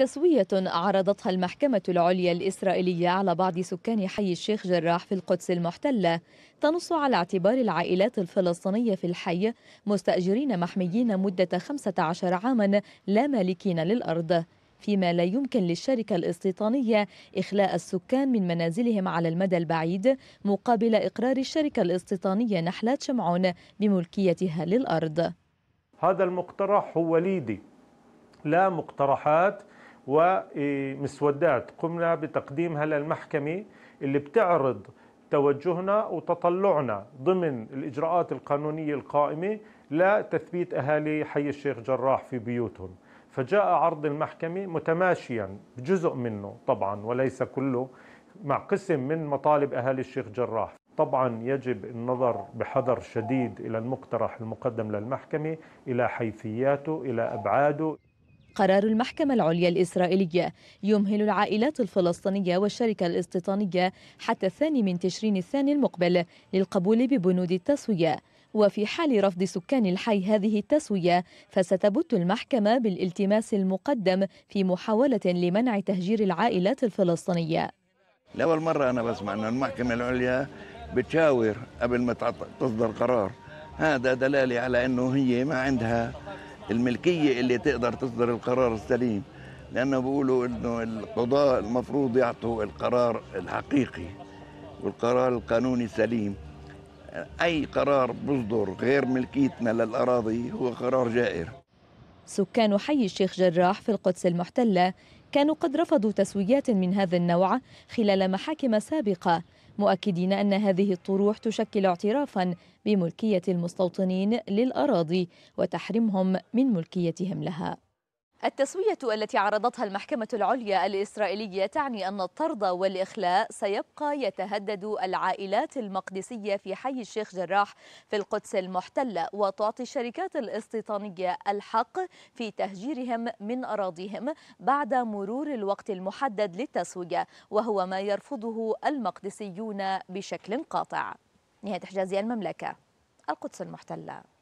تسوية عرضتها المحكمة العليا الإسرائيلية على بعض سكان حي الشيخ جراح في القدس المحتلة تنص على اعتبار العائلات الفلسطينية في الحي مستأجرين محميين مدة 15 عاما لا مالكين للأرض فيما لا يمكن للشركة الاستيطانية إخلاء السكان من منازلهم على المدى البعيد مقابل إقرار الشركة الاستيطانية نحلات شمعون بملكيتها للأرض هذا المقترح هو ليدي لا مقترحات ومسودات قمنا بتقديمها للمحكمة اللي بتعرض توجهنا وتطلعنا ضمن الإجراءات القانونية القائمة لتثبيت أهالي حي الشيخ جراح في بيوتهم فجاء عرض المحكمة متماشيا بجزء منه طبعا وليس كله مع قسم من مطالب أهالي الشيخ جراح طبعا يجب النظر بحذر شديد إلى المقترح المقدم للمحكمة إلى حيثياته إلى أبعاده قرار المحكمة العليا الإسرائيلية يمهل العائلات الفلسطينية والشركة الاستيطانية حتى الثاني من تشرين الثاني المقبل للقبول ببنود التسوية وفي حال رفض سكان الحي هذه التسوية فستبت المحكمة بالالتماس المقدم في محاولة لمنع تهجير العائلات الفلسطينية لأول مرة أنا بسمع أن المحكمة العليا بتشاور قبل ما تصدر قرار هذا دلالة على أنه هي ما عندها الملكيه اللي تقدر تصدر القرار السليم لانه بيقولوا انه القضاء المفروض يعطوا القرار الحقيقي والقرار القانوني السليم اي قرار بصدر غير ملكيتنا للاراضي هو قرار جائر سكان حي الشيخ جراح في القدس المحتله كانوا قد رفضوا تسويات من هذا النوع خلال محاكم سابقة مؤكدين أن هذه الطروح تشكل اعترافا بملكية المستوطنين للأراضي وتحرمهم من ملكيتهم لها التسوية التي عرضتها المحكمة العليا الإسرائيلية تعني أن الطرد والإخلاء سيبقى يتهدد العائلات المقدسية في حي الشيخ جراح في القدس المحتلة وتعطي الشركات الاستيطانية الحق في تهجيرهم من أراضيهم بعد مرور الوقت المحدد للتسوية وهو ما يرفضه المقدسيون بشكل قاطع نهاية حجازي المملكة القدس المحتلة